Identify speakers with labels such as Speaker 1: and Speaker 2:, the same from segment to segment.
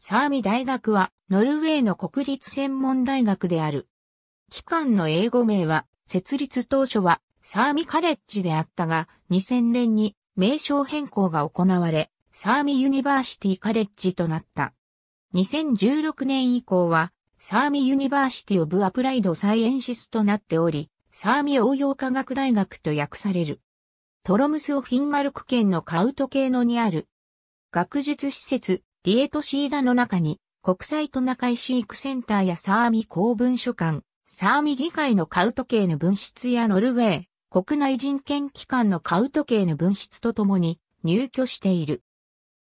Speaker 1: サーミ大学はノルウェーの国立専門大学である。機関の英語名は設立当初はサーミカレッジであったが2000年に名称変更が行われサーミユニバーシティカレッジとなった。2016年以降はサーミユニバーシティオブアプライドサイエンシスとなっており、サーミ応用科学大学と訳される。トロムスオフィンマルク県のカウト系のにある学術施設ディエトシーダの中に、国際トナカイ飼育センターやサーミ公文書館、サーミ議会のカウト系の分室やノルウェー、国内人権機関のカウト系の分室とともに入居している。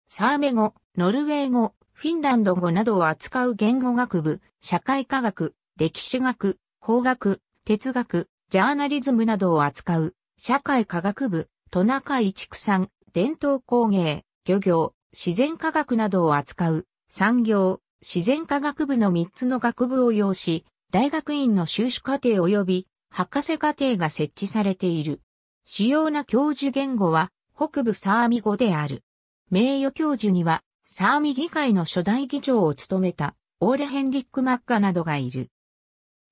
Speaker 1: サーメ語、ノルウェー語、フィンランド語などを扱う言語学部、社会科学、歴史学、法学、哲学、ジャーナリズムなどを扱う、社会科学部、トナカイ畜産、伝統工芸、漁業、自然科学などを扱う産業、自然科学部の3つの学部を要し、大学院の修士課程及び博士課程が設置されている。主要な教授言語は北部サーミ語である。名誉教授にはサーミ議会の初代議長を務めたオーレ・ヘンリック・マッガなどがいる。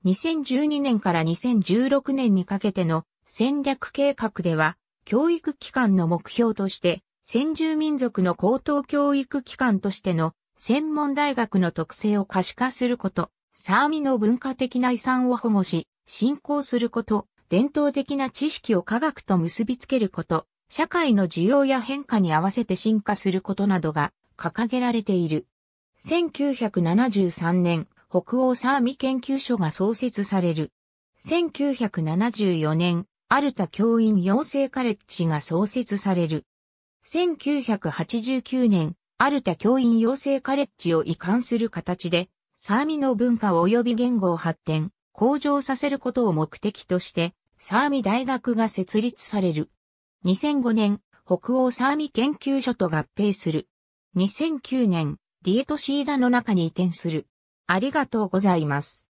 Speaker 1: 2012年から2016年にかけての戦略計画では教育機関の目標として先住民族の高等教育機関としての専門大学の特性を可視化すること、サーミの文化的な遺産を保護し、振興すること、伝統的な知識を科学と結びつけること、社会の需要や変化に合わせて進化することなどが掲げられている。1973年、北欧サーミ研究所が創設される。1974年、アルタ教員養成カレッジが創設される。1989年、アルタ教員養成カレッジを移管する形で、サーミの文化及び言語を発展、向上させることを目的として、サーミ大学が設立される。2005年、北欧サーミ研究所と合併する。2009年、ディエトシーダの中に移転する。ありがとうございます。